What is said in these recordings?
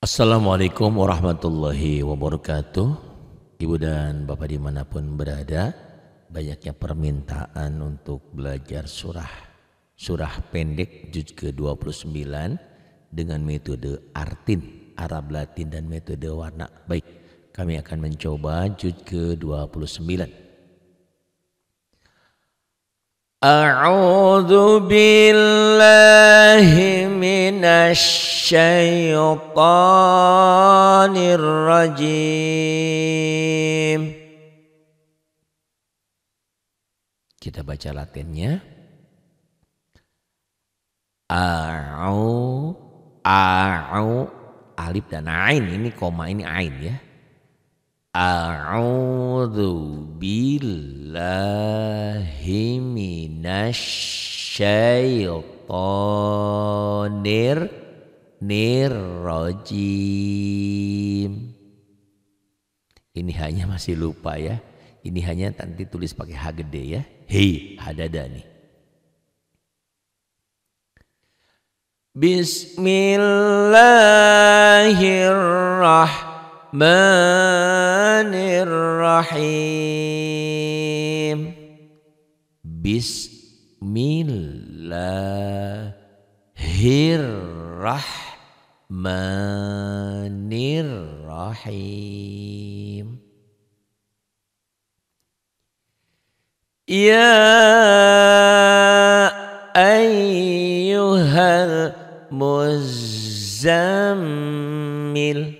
Assalamualaikum warahmatullahi wabarakatuh Ibu dan Bapak dimanapun berada Banyaknya permintaan untuk belajar surah Surah pendek juz ke-29 Dengan metode artin, Arab Latin dan metode warna Baik, kami akan mencoba juz ke-29 أعوذ بالله من الشيطان الرجيم Kita baca latinnya A'u A'u Alif dan Ain ini koma ini Ain ya A'udzu billahi minasyaitonir nirrojim. Ini hanya masih lupa ya. Ini hanya nanti tulis pakai H gede ya. Hei, hadada nih. Bismillahirrahmanirrahim. الرحمن الرحيم بسم الله الرحمن الرحيم يا أيها المزمل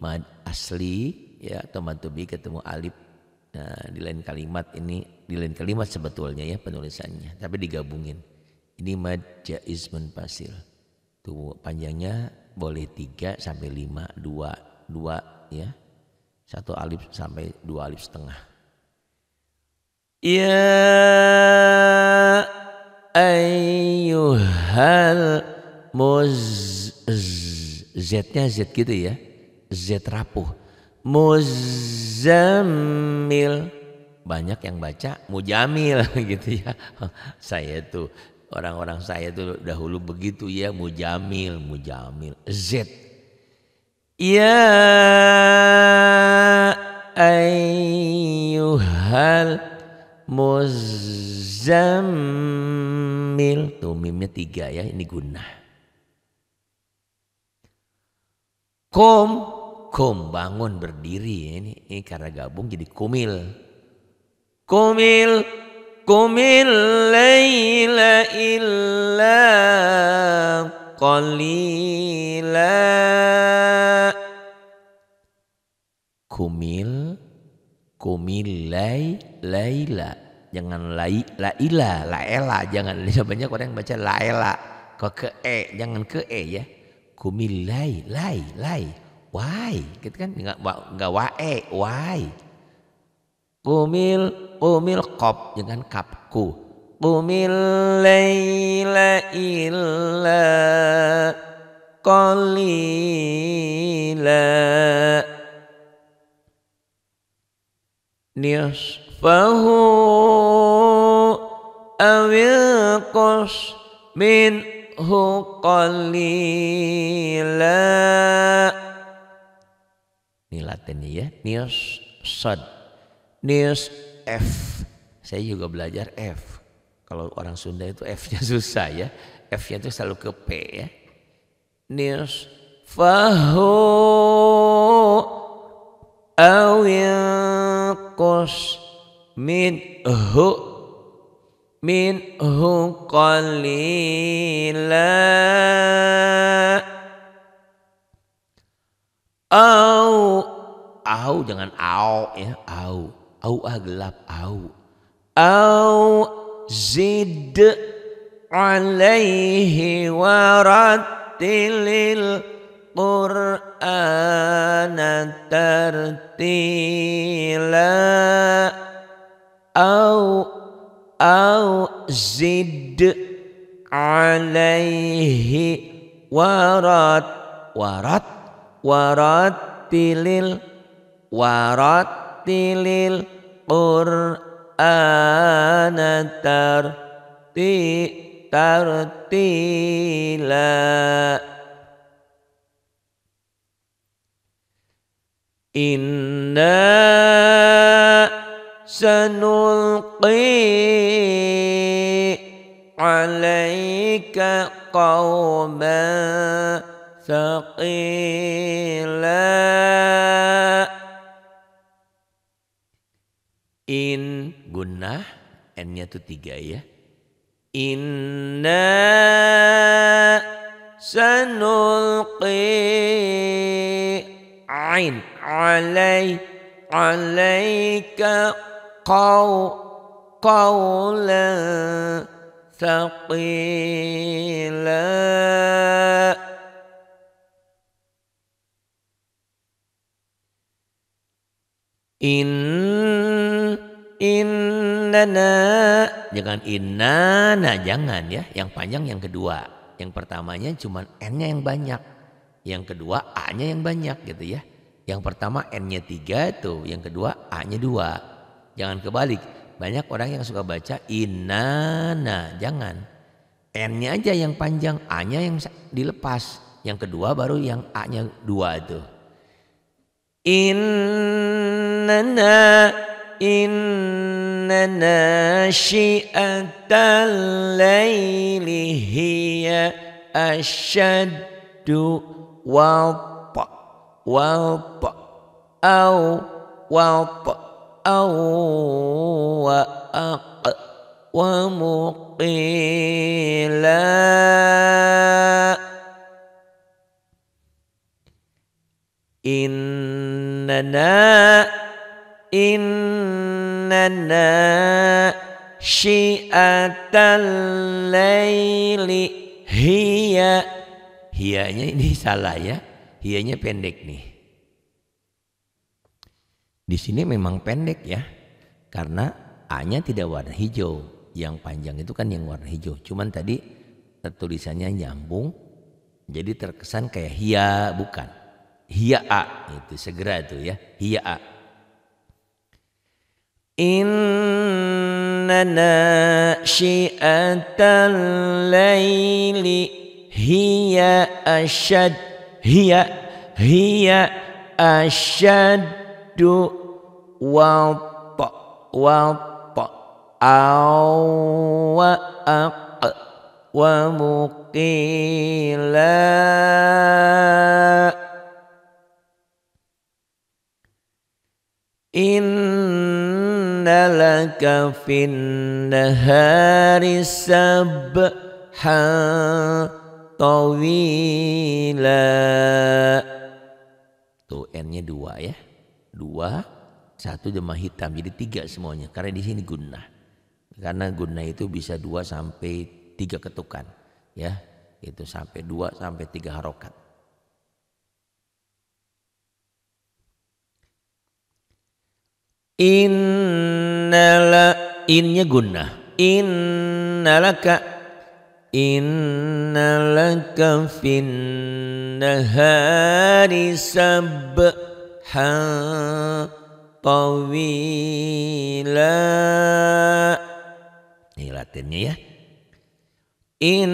mad asli ya atau mad to ketemu alif nah, di lain kalimat ini di lain kalimat sebetulnya ya penulisannya tapi digabungin ini mad jaiz munfasil tuh panjangnya boleh tiga sampai lima dua dua ya satu alif sampai dua alif setengah ya ayuhal muz z, z nya z gitu ya Z rapuh. Muzamil. Banyak yang baca mujamil gitu ya. Saya tuh orang-orang saya tuh dahulu begitu ya mujamil, mujamil. Z. Ya ayyuhal muzammil. Tuh mimnya tiga ya, ini guna Kom Kum bangun berdiri ya ini, ini karena gabung jadi kumil. Kumil kumil layla illa qalila. Kumil kumil lay laila. Jangan lai laila, laela jangan. Ini banyak orang yang baca laela. Kok ke e, jangan ke e ya. Kumil lay lay lay why gitu kan nggak nggak wae why kumil kumil kop dengan kapku kumil laila illa qalila nisfahu awil qas minhu qalila Latin ya. Neus sod. nios F. Saya juga belajar F. Kalau orang Sunda itu F-nya susah ya. F-nya itu selalu ke P ya. nios fahu min hu min hu minhu qalila au au jangan au ya au au ah gelap au au zid alaihi waratilil Quran tertila au au zid alaihi warat warat warat tilil ورتل القرآن ترتيلا إنا سنلقي عليك قوما ثقيلا gunnah n-nya tuh tiga ya. Inna sanulqi ain alai alaika qaw qawla thaqila inna Innana. Jangan innana, jangan ya. Yang panjang yang kedua. Yang pertamanya cuma N-nya yang banyak. Yang kedua A-nya yang banyak gitu ya. Yang pertama N-nya tiga tuh. Yang kedua A-nya dua. Jangan kebalik. Banyak orang yang suka baca innana. Jangan. N-nya aja yang panjang. A-nya yang dilepas. Yang kedua baru yang A-nya dua tuh. Innana إن ناشئة الليل هي أشد وط وط أو وط أو وأق ومقيلا إننا Inna syiatal layli hiya hiyanya ini salah ya hiyanya pendek nih di sini memang pendek ya karena A-nya tidak warna hijau yang panjang itu kan yang warna hijau cuman tadi tertulisannya nyambung jadi terkesan kayak hiya bukan hiya A itu segera itu ya hiya A إن ناشئة الليل هي أشد هي هي أشد وط وط أو وأق ومقيلا إن لك في النهار سبحا طويلا Tuh N-nya dua ya. Dua, satu jemaah hitam. Jadi tiga semuanya. Karena di sini guna Karena guna itu bisa dua sampai tiga ketukan. Ya, itu sampai dua sampai tiga harokat. Innala innya gunnah. Innalaka Innalaka fin nahari sabhan tawila. Ini latinnya ya. In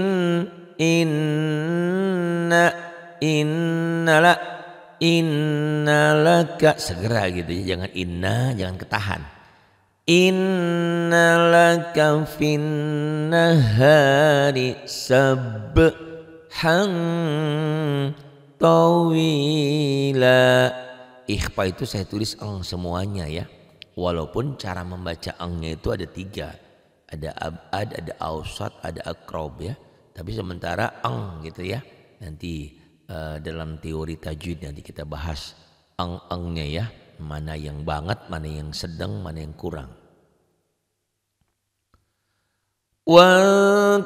inna innala innalaka segera gitu ya jangan inna jangan ketahan innalaka finnahari sabhan tawila ikhfa itu saya tulis eng semuanya ya walaupun cara membaca engnya itu ada tiga ada abad ada ausat ada akrob ya tapi sementara eng gitu ya nanti Eh, dalam teori tajwid nanti kita bahas ang-angnya ya. Mana yang banget, mana yang sedang, mana yang kurang.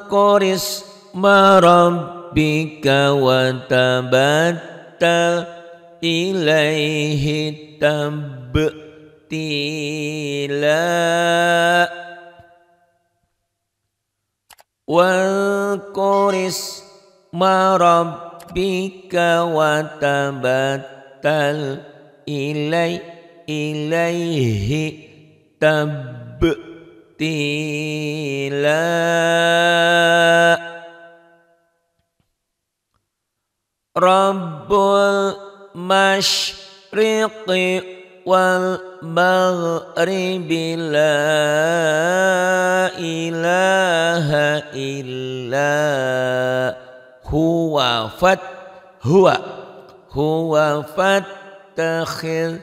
qoris marabbika wa tabattal ilaihi tabtila qoris marabbika ربك وتبتل إلي إليه تبتيلا رب المشرق والمغرب لا إله إلا huwa fat huwa huwa fat fattakhir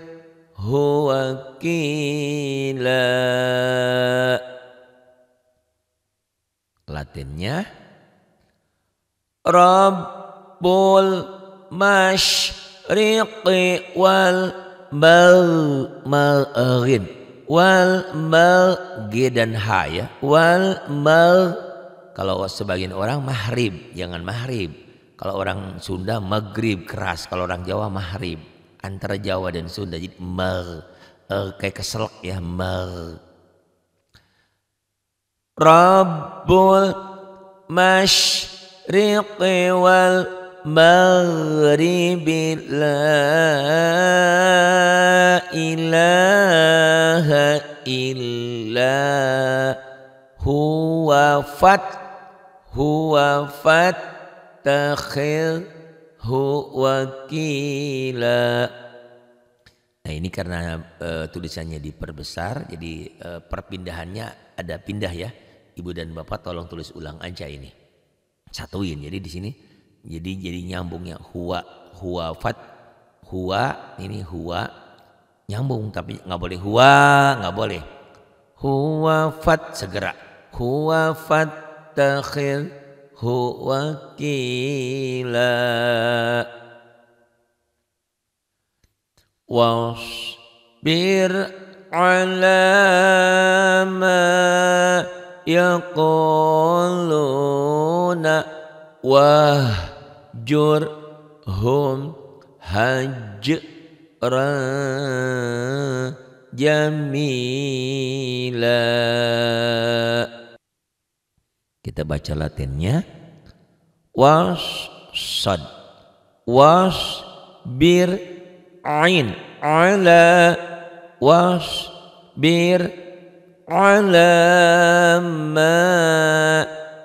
huwa kila Latinnya Rabbul masyriqi wal mal maghrib wal maghrib dan ha ya wal maghrib kalau sebagian orang mahrib, jangan mahrib. Kalau orang Sunda maghrib keras, kalau orang Jawa mahrib. Antara Jawa dan Sunda jadi mer, uh, kayak keselak ya mal. Rabbul mashriq wal maghribi la ilaha illa huwa fat huwa takhil wakila. Nah ini karena uh, tulisannya diperbesar jadi uh, perpindahannya ada pindah ya. Ibu dan Bapak tolong tulis ulang aja ini. Satuin jadi di sini jadi jadi nyambungnya huwa huwa fat huwa ini huwa nyambung tapi nggak boleh huwa nggak boleh huwa fat segera huwa fat يتخذه وكيلا واصبر على ما يقولون واهجرهم هجرا جميلا Kita baca latinnya. Was sad. Was bir ain ala was bir ala ma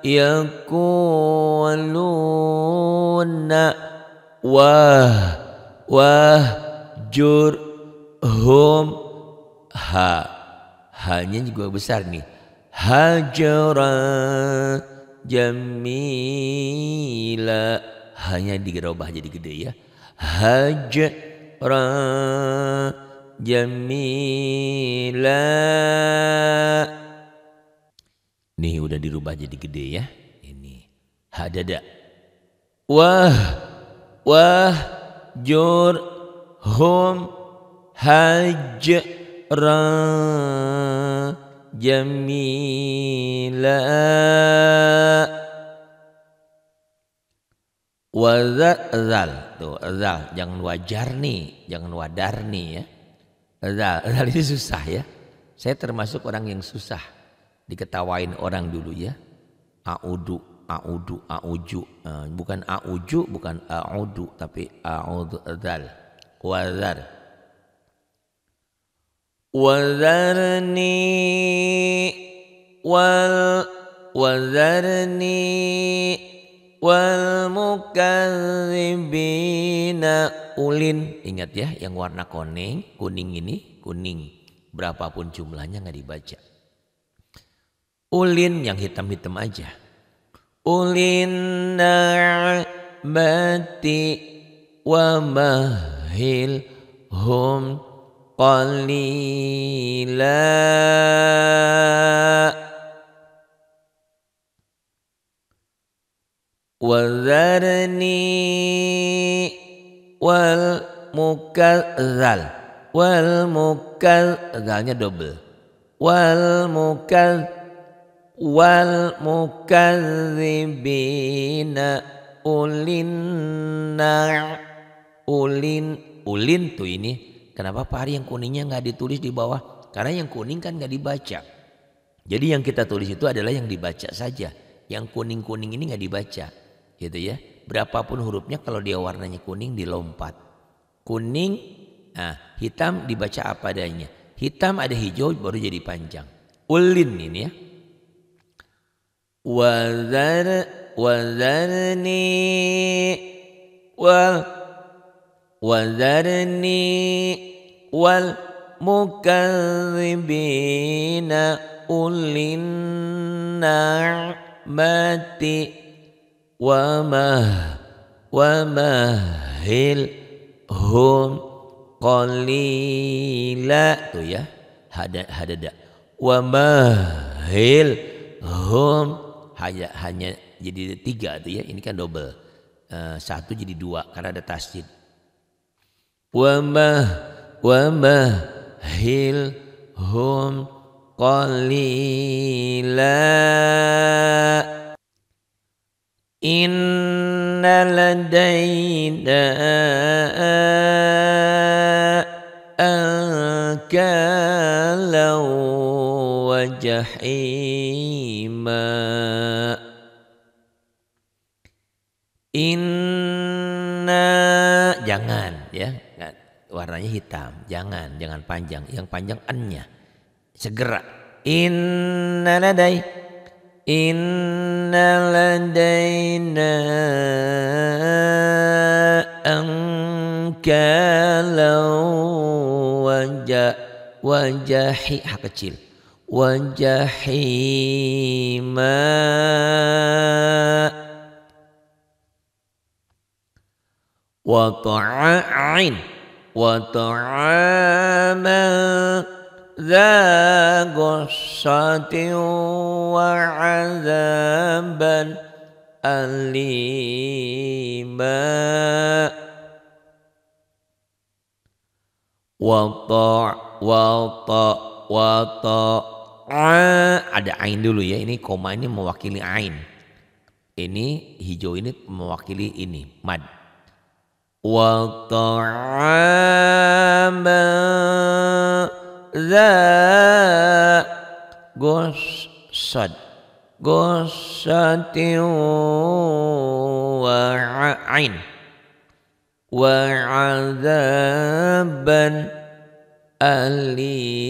yakuluna wah wah jur hum ha hanya juga besar nih hajra jamila hanya digerobah jadi gede ya hajra jamila nih udah dirubah jadi gede ya ini hadada wah wah jur hum hajra جميلا wazal tuh zal jangan wajar nih, jangan wadar nih ya zal zal ini susah ya saya termasuk orang yang susah diketawain orang dulu ya audu audu auju eh, bukan auju bukan audu tapi audu zal wazal وذرني وال وذرني والمكذبين ulin ingat ya yang warna kuning kuning ini kuning berapapun jumlahnya nggak dibaca ulin yang hitam-hitam aja ulin na'bati wa mahil hum Polila, wazarni, wal mukal wal mukal double, wal mukal, wal mukal zimbi ulin ulin ulintu ini. Kenapa pari yang kuningnya nggak ditulis di bawah? Karena yang kuning kan nggak dibaca. Jadi yang kita tulis itu adalah yang dibaca saja. Yang kuning-kuning ini nggak dibaca, gitu ya. Berapapun hurufnya kalau dia warnanya kuning dilompat. Kuning, nah, hitam dibaca apa adanya. Hitam ada hijau baru jadi panjang. Ulin ini ya. Wazar wazarni wal وذرني والمكذبين أولي النعمة ومه ومهلهم قليلا tuh ya hada hadada wamahilhum hanya hanya jadi tiga tuh ya ini kan double eh, satu jadi dua karena ada tasjid ومه ومهلهم قليلا إن لدينا أنكالا وجحيما warnanya hitam. Jangan, jangan panjang. Yang panjang annya Segera. Inna ladai. Inna ladaina angkalau wajah wajahi ha ah, kecil ma wa ta'ain وطعاما ذا غصة وعذابا أليما وطع وطع وطع ada ain dulu ya ini koma ini mewakili ain ini hijau ini mewakili ini mad وطعاما ذا غصة غصة وعين وعذابا أليما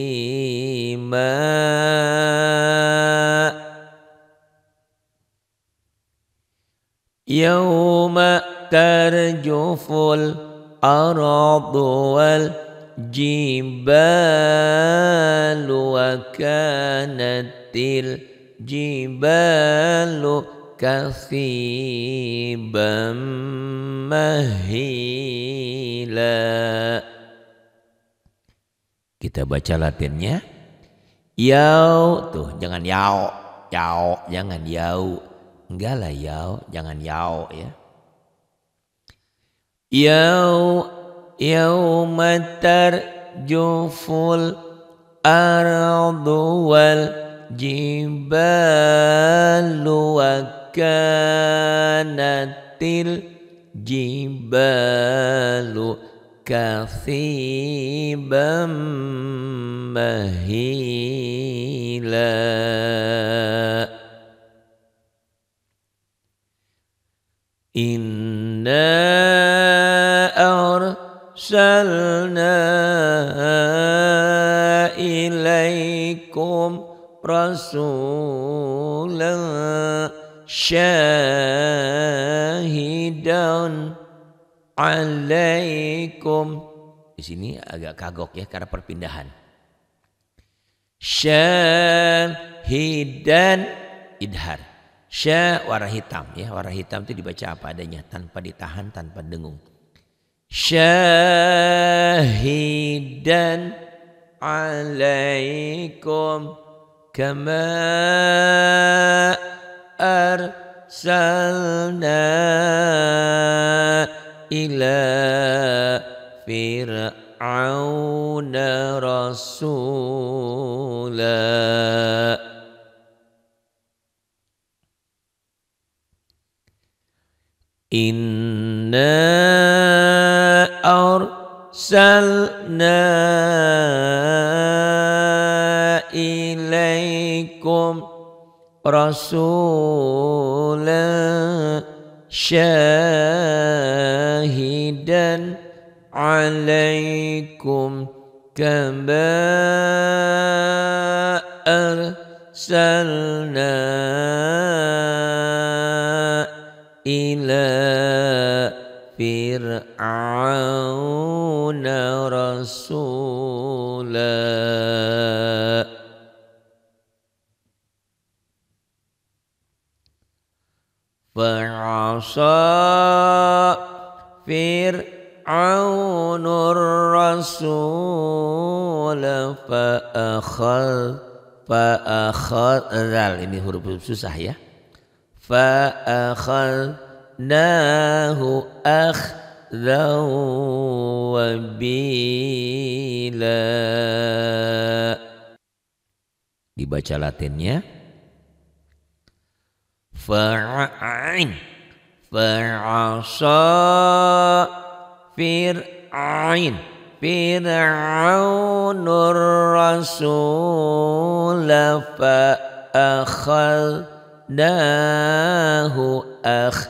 يوم ترجف الأرض والجبال وكانت الجبال كثيبا مهيلا Kita baca latinnya. Yau, tuh jangan yau, yau, jangan yau. Enggak lah yau, jangan yau ya. يو يوم ترجف الأرض والجبال وكانت الجبال كثيبا مهيلا إنا أرسلنا إليكم رسولا شاهدا عليكم di sini agak kagok ya karena perpindahan syahidan idhar Sya warna hitam ya, warna hitam itu dibaca apa adanya tanpa ditahan, tanpa dengung. Syahidan alaikum kama arsalna ila fir'auna rasul إنا أرسلنا إليكم رسولا شاهدا عليكم كما أرسلنا فرعون رسولا فعصى فرعون الرسول فأخذ فأخذ ini huruf susah ya فأخذناه أخذ wabila. Dibaca latinnya. Fa'ain. Fa'asa fir'ain. Fir'aunur rasul fa'akhadnahu akh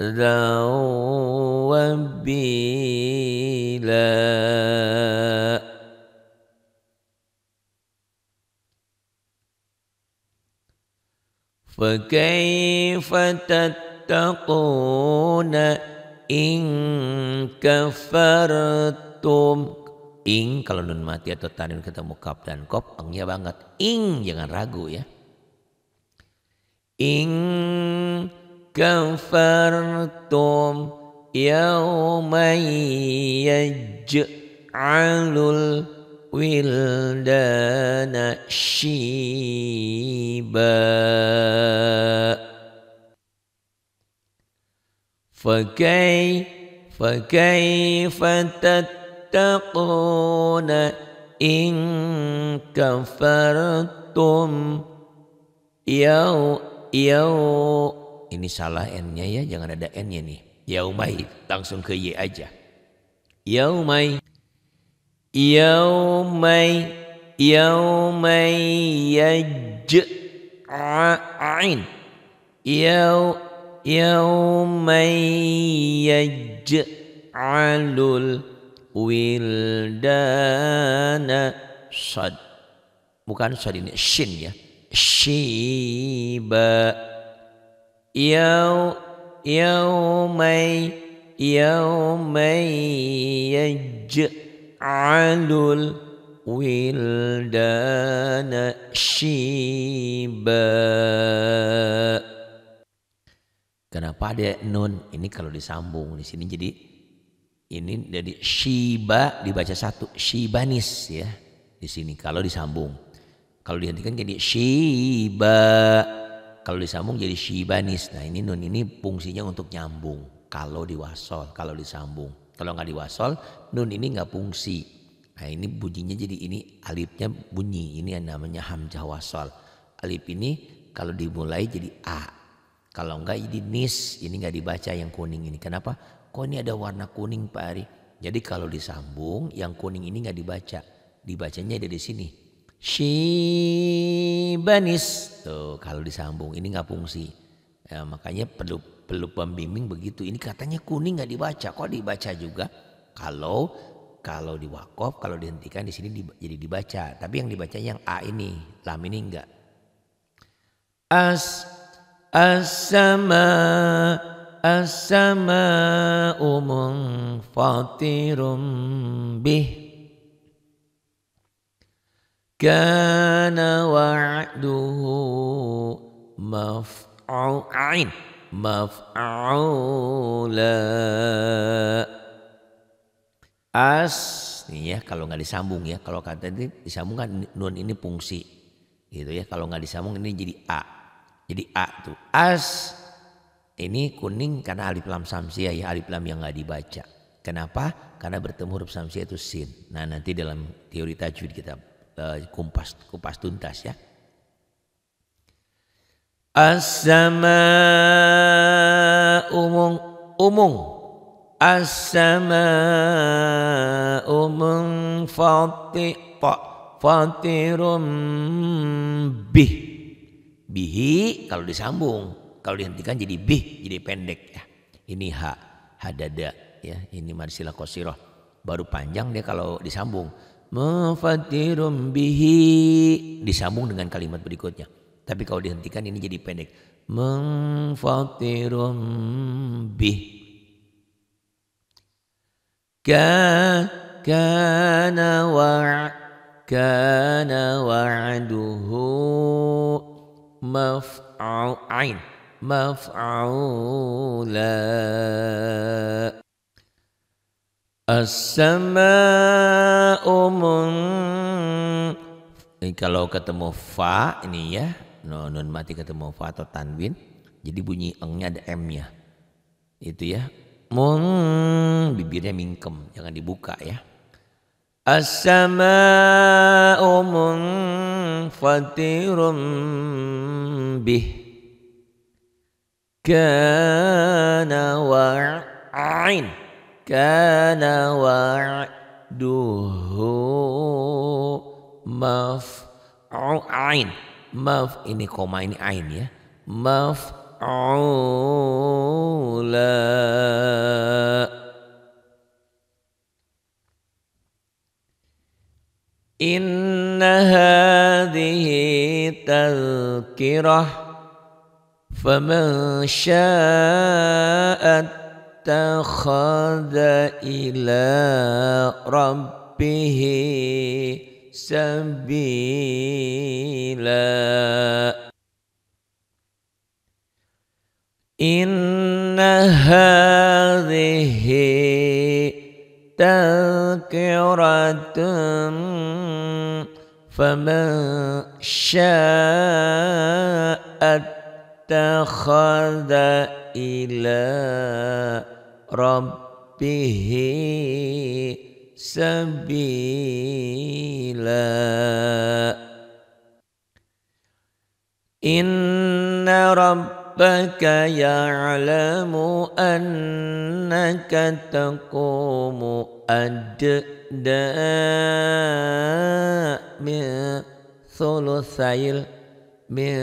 وبيلا فكيف تتقون إن كفرتم ing kalau nun mati atau tanin ketemu kap dan kop engnya banget ing jangan ragu ya ing كفرتم يوما يجعل الولدان شيبا فكيف فكيف تتقون إن كفرتم يو يو ini salah N-nya ya, jangan ada N-nya nih. Yaumai, langsung ke Y aja. Yaumai. Yaumai. Yaumai yaj'a'in. Yau, yaumai yaj'alul wildana sad. Bukan sad ini, shin ya. Shiba. يو yau يومي yaj'alul wildana Shiba. Kenapa ada nun? Ini kalau disambung di sini jadi ini jadi Shiba dibaca satu Shibanis ya di sini kalau disambung. Kalau dihentikan jadi Shiba kalau disambung jadi syibanis. Nah ini nun ini fungsinya untuk nyambung. Kalau diwasol, kalau disambung. Kalau nggak diwasol, nun ini nggak fungsi. Nah ini bunyinya jadi ini alifnya bunyi. Ini yang namanya hamzah wasol. Alif ini kalau dimulai jadi A. Kalau nggak jadi nis, ini nggak dibaca yang kuning ini. Kenapa? Kok ini ada warna kuning Pak Ari? Jadi kalau disambung, yang kuning ini nggak dibaca. Dibacanya ada di sini, Shibanis. Tuh kalau disambung ini nggak fungsi. Ya, makanya perlu perlu pembimbing begitu. Ini katanya kuning nggak dibaca. Kok dibaca juga? Kalau kalau diwakop, kalau dihentikan di sini jadi dibaca. Tapi yang dibaca yang A ini, lam ini enggak. As as-sama umum sama fatirum bih Kana wa'duhu maf'u'ain maf'ula as ini ya kalau nggak disambung ya kalau kata ini disambung kan nun ini fungsi gitu ya kalau nggak disambung ini jadi a jadi a tuh as ini kuning karena alif lam samsiah ya alif lam yang nggak dibaca kenapa karena bertemu huruf samsiah itu sin nah nanti dalam teori tajwid kita Eh, kupas kupas tuntas ya. Asama umum umung umung umum sama umung fati fatirum bih bihi kalau disambung kalau dihentikan jadi bih jadi pendek ya ini ha hadada ya ini marsilah kosiroh baru panjang dia kalau disambung mufatirun bihi disambung dengan kalimat berikutnya. Tapi kalau dihentikan ini jadi pendek. Mufatirun bih. Ka kana wa kana wa'duhu maf'ain maf'ula As-sama'u mun kalau ketemu fa ini ya, no, nun mati ketemu fa atau tanwin, jadi bunyi engnya ada m-nya. Itu ya. Mun bibirnya mingkem, jangan dibuka ya. As-sama'u Fatirun bih kana wa'ain. كان وعده مفعين مف ini koma ini ain ya مفعولا إن هذه تذكرة فمن شاء اتخذ إلى ربه سبيلا إن هذه تذكرة فمن شاء اتخذ إلى ربه سبيلا إن ربك يعلم أنك تقوم أدنى من ثلثي من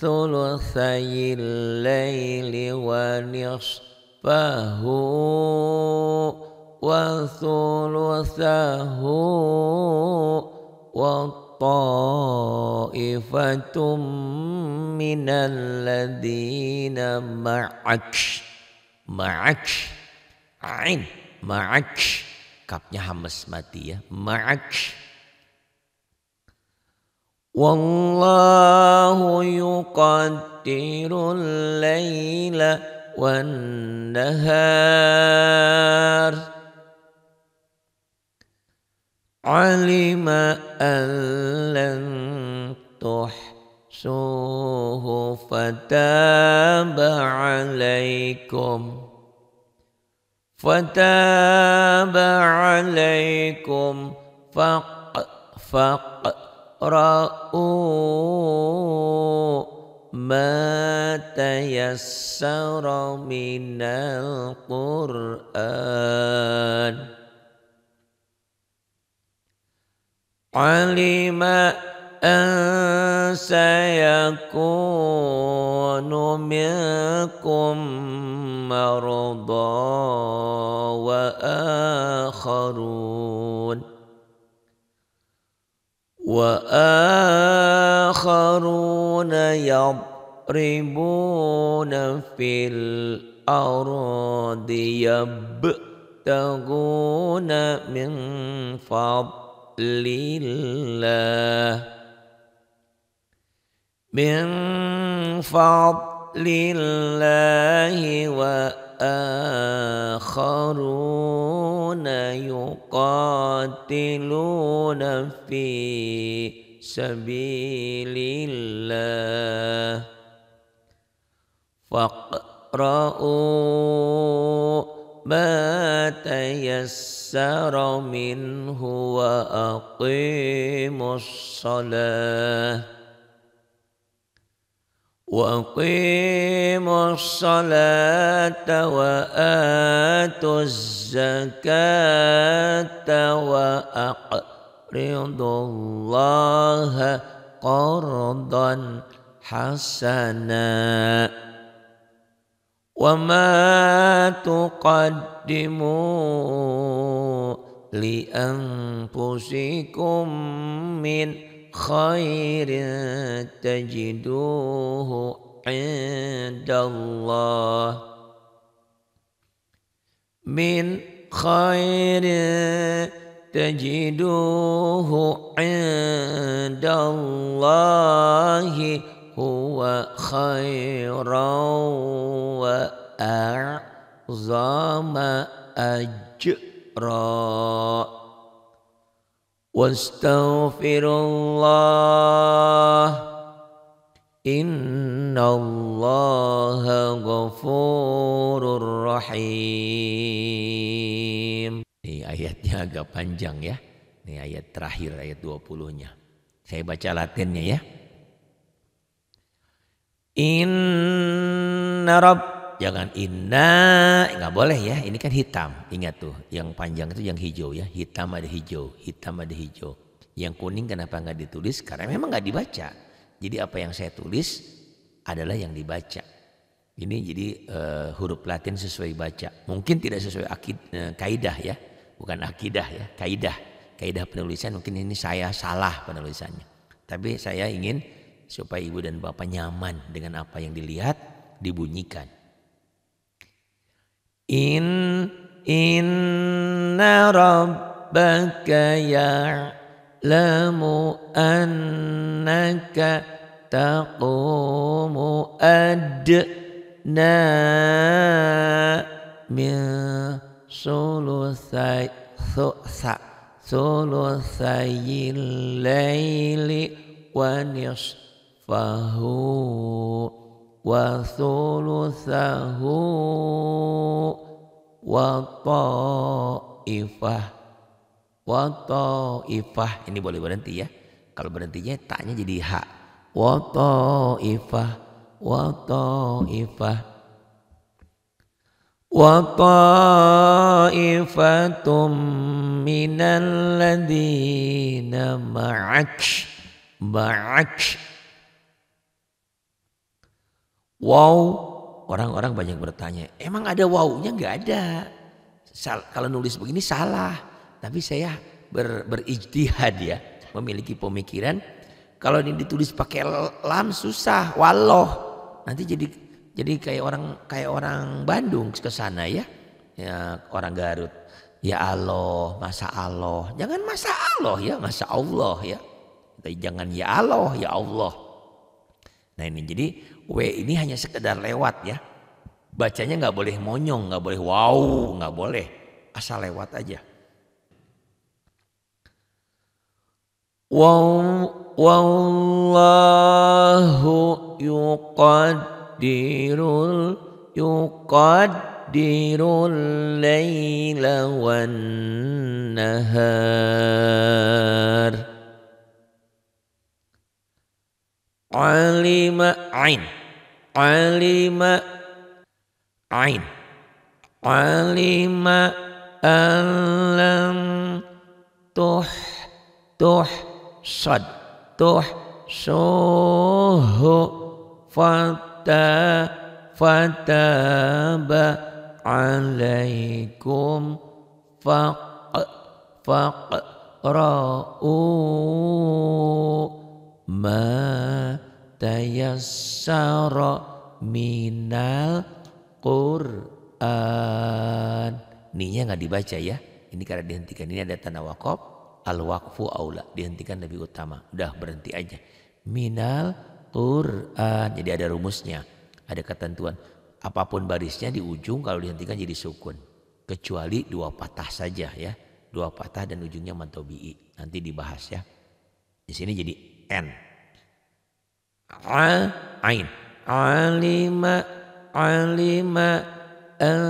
ثلثي الليل ونصفه وثلثه وطائفة من الذين معك معك عين معك kapnya hamas mati معك. والله يقدر الليل والنهار علم أن لن تحصوه فتاب عليكم فتاب عليكم فق فق اقرأوا ما تيسر من القرآن علم أن سيكون منكم مرضى وآخرون واخرون يضربون في الارض يبتغون من فضل الله من فضل الله وآخرون آخرون يقاتلون في سبيل الله فاقرؤوا ما تيسر منه وأقيموا الصلاة وأقيموا الصلاة وآتوا الزكاة وأقرضوا الله قرضا حسنا وما تقدموا لأنفسكم من خير تجدوه عند الله من خير تجدوه عند الله هو خيرا وأعظم أجرا واستغفر الله إن الله غفور رحيم Ini ayatnya agak panjang ya. Ini ayat terakhir ayat 20-nya. Saya baca latinnya ya. Inna rabb jangan inna nggak boleh ya ini kan hitam ingat tuh yang panjang itu yang hijau ya hitam ada hijau hitam ada hijau yang kuning kenapa nggak ditulis karena memang nggak dibaca jadi apa yang saya tulis adalah yang dibaca ini jadi uh, huruf Latin sesuai baca mungkin tidak sesuai akid, uh, kaidah ya bukan akidah ya kaidah kaidah penulisan mungkin ini saya salah penulisannya tapi saya ingin supaya ibu dan bapak nyaman dengan apa yang dilihat dibunyikan إن إن ربك يعلم أنك تقوم أدنى من ثلثي ثلثي الليل ونصفه وثلثه wa ta'ifah. ini boleh berhenti ya kalau berhentinya taknya jadi ha ta'ifah. Wa وطائفة من الذين معك معك Wow, orang-orang banyak bertanya, emang ada wownya? Nggak ada. Sal kalau nulis begini salah. Tapi saya ber berijtihad ya, memiliki pemikiran. Kalau ini ditulis pakai lam susah, waloh. Nanti jadi jadi kayak orang kayak orang Bandung ke sana ya. ya orang Garut. Ya Allah, masa Allah. Jangan masa Allah ya, masa Allah ya. Jangan ya Allah, ya Allah. Nah ini jadi W ini hanya sekedar lewat ya. Bacanya nggak boleh monyong, nggak boleh wow, nggak boleh. Asal lewat aja. Wallahu yuqaddirul yuqaddirul laila wan nahar. alima ain alima ain alima alam tuh tuh sad tuh suhu fata fataba alaikum faq faq ra'u ma tayassara minal Qur'an. Ninya nggak dibaca ya. Ini karena dihentikan. Ini ada tanah wakaf. al wakfu aula. Dihentikan lebih utama. Udah berhenti aja. Minal Qur'an. Jadi ada rumusnya. Ada ketentuan. Apapun barisnya di ujung kalau dihentikan jadi sukun. Kecuali dua patah saja ya. Dua patah dan ujungnya mantobi'i. Nanti dibahas ya. Di sini jadi N ain alima alima an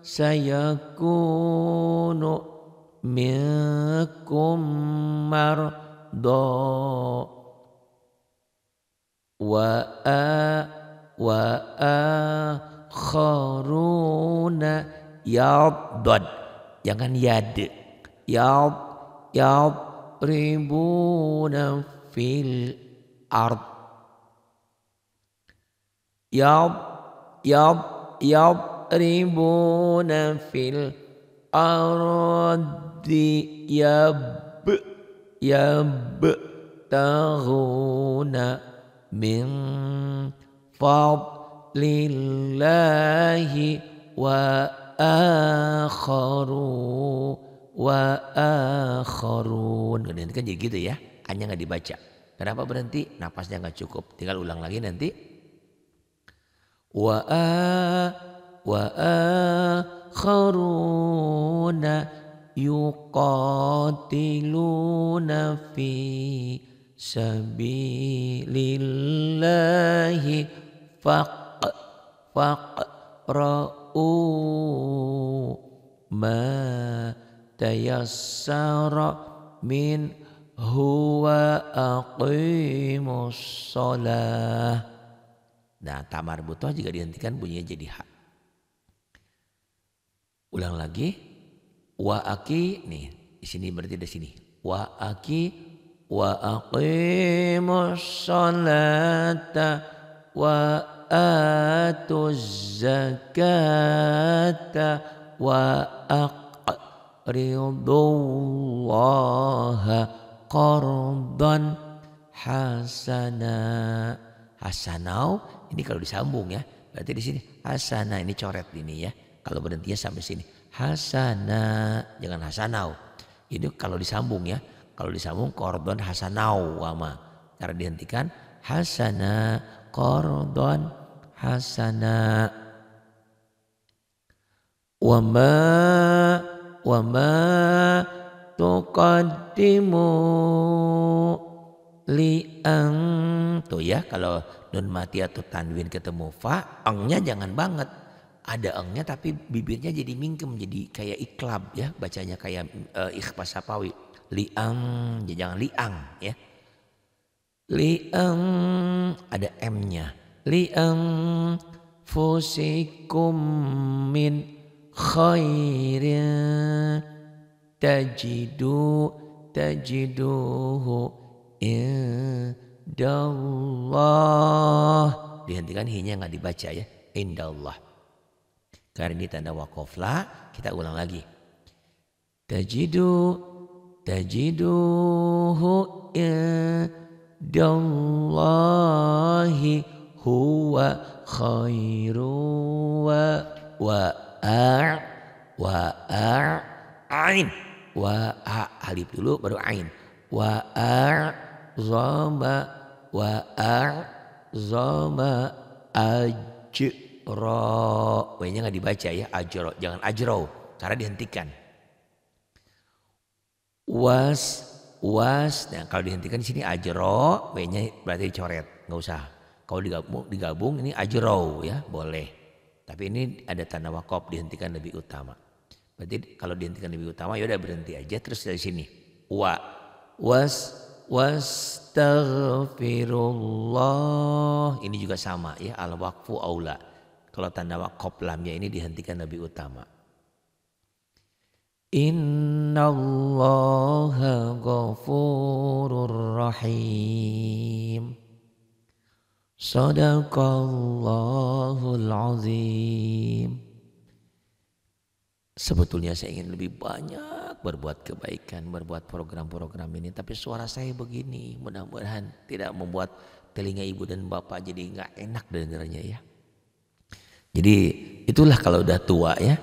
sayakunu minkum mardo wa a wa a kharuna yadad jangan yad yad yad ribuna fil ard yab yab ribuna fil ardi yab yab taghuna min fadlillahi wa akharu wa akharun. Ini kan jadi gitu ya, hanya nggak dibaca. Kenapa berhenti? Napasnya nggak cukup. Tinggal ulang lagi nanti. Wa a wa akharuna yuqatiluna fi sabilillahi faq faqra'u ma tayassara min huwa aqimus sholah. Nah, tamar butuh juga dihentikan bunyinya jadi ha. Ulang lagi. Wa aki nih, di sini berarti di sini. Wa aki wa aqimus sholata wa atuz zakata wa aqridullaha qardan hasana. Hasanau ini kalau disambung ya. Berarti di sini hasana ini coret ini ya. Kalau berhentinya sampai sini. Hasana jangan hasanau. Ini kalau disambung ya. Kalau disambung qardan hasanau wama. cara dihentikan hasana qardan hasana wama wama tuqaddimu liang tuh ya kalau nun mati atau tanwin ketemu fa engnya jangan banget ada engnya tapi bibirnya jadi mingkem jadi kayak iklab ya bacanya kayak uh, eh, ikhfas sapawi liang ya jangan liang ya liang ada m-nya liang fusikum min khairin tajidu tajiduhu indallah dihentikan hinya nggak dibaca ya indallah karena ini tanda wakofla kita ulang lagi tajidu tajiduhu indallahi huwa khairu wa wa a wa a ain wa a alif dulu baru ain wa a zoma wa a zoma ajro wanya nggak dibaca ya ajro jangan ajro karena dihentikan was was nah kalau dihentikan di sini ajro wanya berarti dicoret, nggak usah kalau digabung digabung ini ajro ya boleh tapi ini ada tanda wakop dihentikan lebih utama Berarti kalau dihentikan lebih utama ya udah berhenti aja terus dari sini. Wa was wastaghfirullah. Ini juga sama ya al waqfu aula. Kalau tanda waqaf lamnya ini dihentikan lebih utama. Inna Allah ghafurur rahim. Sadaqallahul azim. Sebetulnya saya ingin lebih banyak berbuat kebaikan, berbuat program-program ini. Tapi suara saya begini, mudah-mudahan tidak membuat telinga ibu dan bapak jadi nggak enak dengarnya ya. Jadi itulah kalau udah tua ya.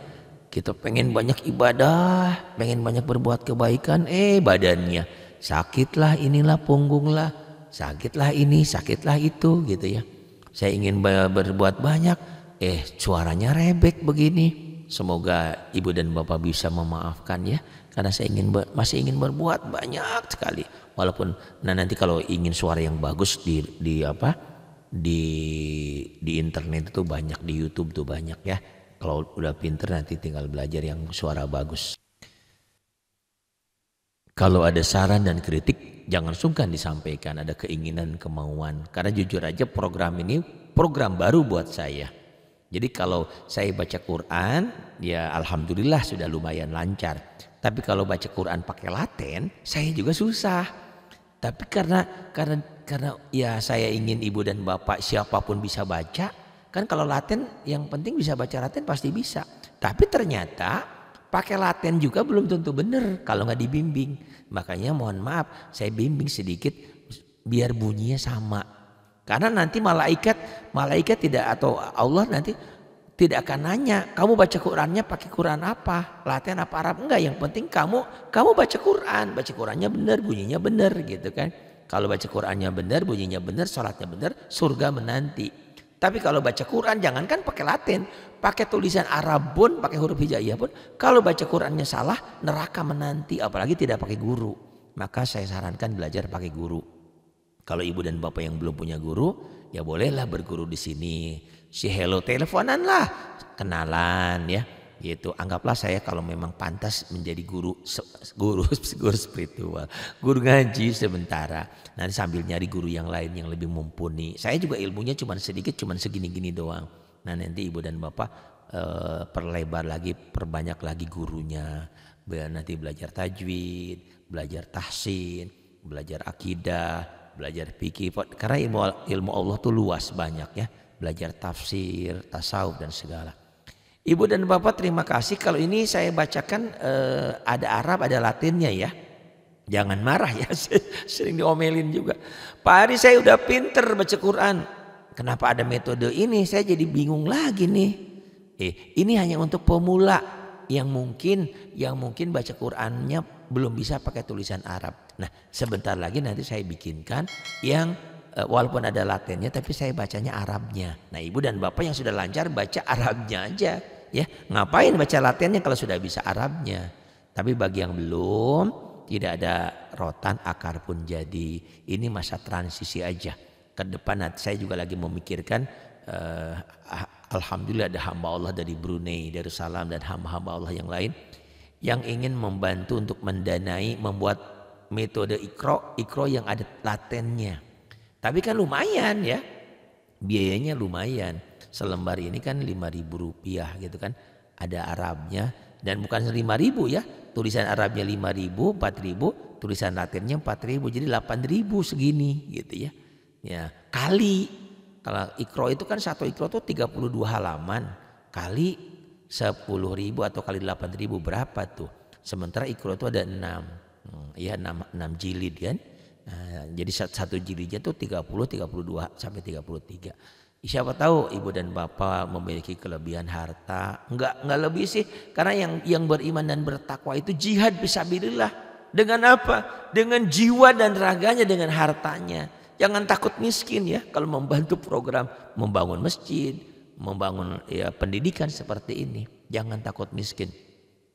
Kita pengen banyak ibadah, pengen banyak berbuat kebaikan. Eh badannya sakitlah inilah punggunglah, sakitlah ini, sakitlah itu gitu ya. Saya ingin berbuat banyak, eh suaranya rebek begini Semoga ibu dan bapak bisa memaafkan ya karena saya ingin masih ingin berbuat banyak sekali walaupun nah nanti kalau ingin suara yang bagus di di apa di di internet itu banyak di YouTube tuh banyak ya kalau udah pinter nanti tinggal belajar yang suara bagus kalau ada saran dan kritik jangan sungkan disampaikan ada keinginan kemauan karena jujur aja program ini program baru buat saya jadi kalau saya baca Quran, ya alhamdulillah sudah lumayan lancar. Tapi kalau baca Quran pakai Latin, saya juga susah. Tapi karena karena karena ya saya ingin ibu dan bapak siapapun bisa baca, kan kalau Latin yang penting bisa baca Latin pasti bisa. Tapi ternyata pakai Latin juga belum tentu benar kalau nggak dibimbing. Makanya mohon maaf, saya bimbing sedikit biar bunyinya sama karena nanti malaikat, malaikat tidak atau Allah nanti tidak akan nanya kamu baca Qurannya pakai Quran apa latihan apa Arab enggak yang penting kamu kamu baca Quran baca Qurannya benar bunyinya benar gitu kan kalau baca Qurannya benar bunyinya benar sholatnya benar surga menanti tapi kalau baca Quran jangankan pakai Latin pakai tulisan Arab pun pakai huruf hijaiyah pun kalau baca Qurannya salah neraka menanti apalagi tidak pakai guru maka saya sarankan belajar pakai guru kalau ibu dan bapak yang belum punya guru, ya bolehlah berguru di sini. Si hello teleponan lah, kenalan ya. Gitu. Anggaplah saya kalau memang pantas menjadi guru guru guru spiritual, guru ngaji sementara. Nanti sambil nyari guru yang lain yang lebih mumpuni. Saya juga ilmunya cuma sedikit, cuma segini-gini doang. Nah, nanti ibu dan bapak eh, perlebar lagi, perbanyak lagi gurunya. Biar Nanti belajar tajwid, belajar tahsin, belajar akidah, belajar fikih karena ilmu ilmu Allah tuh luas banyak ya belajar tafsir tasawuf dan segala ibu dan bapak terima kasih kalau ini saya bacakan eh, ada Arab ada Latinnya ya jangan marah ya sering diomelin juga Pak Ari saya udah pinter baca Quran kenapa ada metode ini saya jadi bingung lagi nih eh ini hanya untuk pemula yang mungkin yang mungkin baca Qurannya belum bisa pakai tulisan Arab Nah sebentar lagi nanti saya bikinkan yang eh, walaupun ada latennya tapi saya bacanya Arabnya. Nah ibu dan bapak yang sudah lancar baca Arabnya aja ya. Ngapain baca latennya kalau sudah bisa Arabnya. Tapi bagi yang belum tidak ada rotan akar pun jadi. Ini masa transisi aja. Ke depan nanti saya juga lagi memikirkan uh, Alhamdulillah ada hamba Allah dari Brunei, dari Salam dan hamba-hamba Allah yang lain yang ingin membantu untuk mendanai membuat metode ikro, ikro yang ada latennya. Tapi kan lumayan ya, biayanya lumayan. Selembar ini kan lima ribu rupiah gitu kan, ada Arabnya dan bukan lima ribu ya, tulisan Arabnya lima ribu, empat ribu, tulisan Latinnya empat ribu, jadi delapan ribu segini gitu ya. Ya kali kalau ikro itu kan satu ikro itu 32 halaman kali 10 ribu atau kali 8 ribu berapa tuh. Sementara ikro itu ada enam ya enam enam jilid kan. Nah, jadi satu jilidnya tuh puluh dua sampai tiga puluh 33. Siapa tahu ibu dan bapak memiliki kelebihan harta, enggak enggak lebih sih karena yang yang beriman dan bertakwa itu jihad bisa fisabilillah. Dengan apa? Dengan jiwa dan raganya dengan hartanya. Jangan takut miskin ya kalau membantu program membangun masjid, membangun ya pendidikan seperti ini. Jangan takut miskin.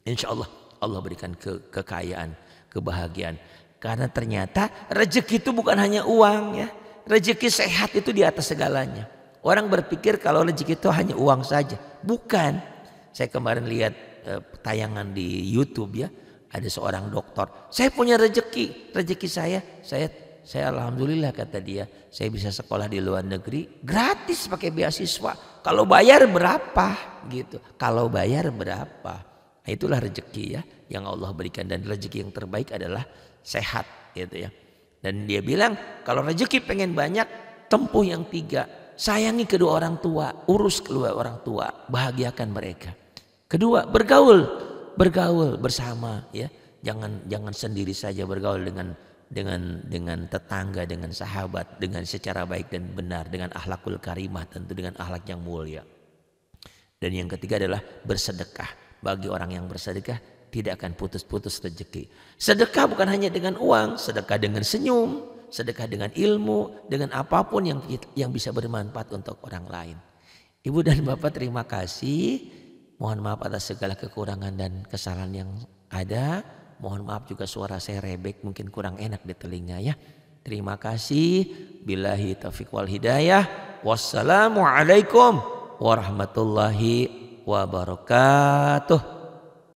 Insya Allah Allah berikan ke, kekayaan kebahagiaan. Karena ternyata rejeki itu bukan hanya uang ya. rejeki sehat itu di atas segalanya. Orang berpikir kalau rezeki itu hanya uang saja. Bukan. Saya kemarin lihat e, tayangan di YouTube ya, ada seorang dokter. Saya punya rejeki rejeki saya, saya saya alhamdulillah kata dia, saya bisa sekolah di luar negeri gratis pakai beasiswa. Kalau bayar berapa gitu? Kalau bayar berapa? Nah, itulah rezeki ya yang Allah berikan dan rezeki yang terbaik adalah sehat gitu ya. Dan dia bilang kalau rezeki pengen banyak tempuh yang tiga. Sayangi kedua orang tua, urus kedua orang tua, bahagiakan mereka. Kedua, bergaul, bergaul bersama ya. Jangan jangan sendiri saja bergaul dengan dengan dengan tetangga, dengan sahabat, dengan secara baik dan benar, dengan ahlakul karimah, tentu dengan ahlak yang mulia. Dan yang ketiga adalah bersedekah bagi orang yang bersedekah tidak akan putus-putus rezeki. Sedekah bukan hanya dengan uang, sedekah dengan senyum, sedekah dengan ilmu, dengan apapun yang yang bisa bermanfaat untuk orang lain. Ibu dan Bapak terima kasih. Mohon maaf atas segala kekurangan dan kesalahan yang ada. Mohon maaf juga suara saya rebek mungkin kurang enak di telinga ya. Terima kasih. Bilahi taufiq wal hidayah. Wassalamualaikum warahmatullahi wabarakatuh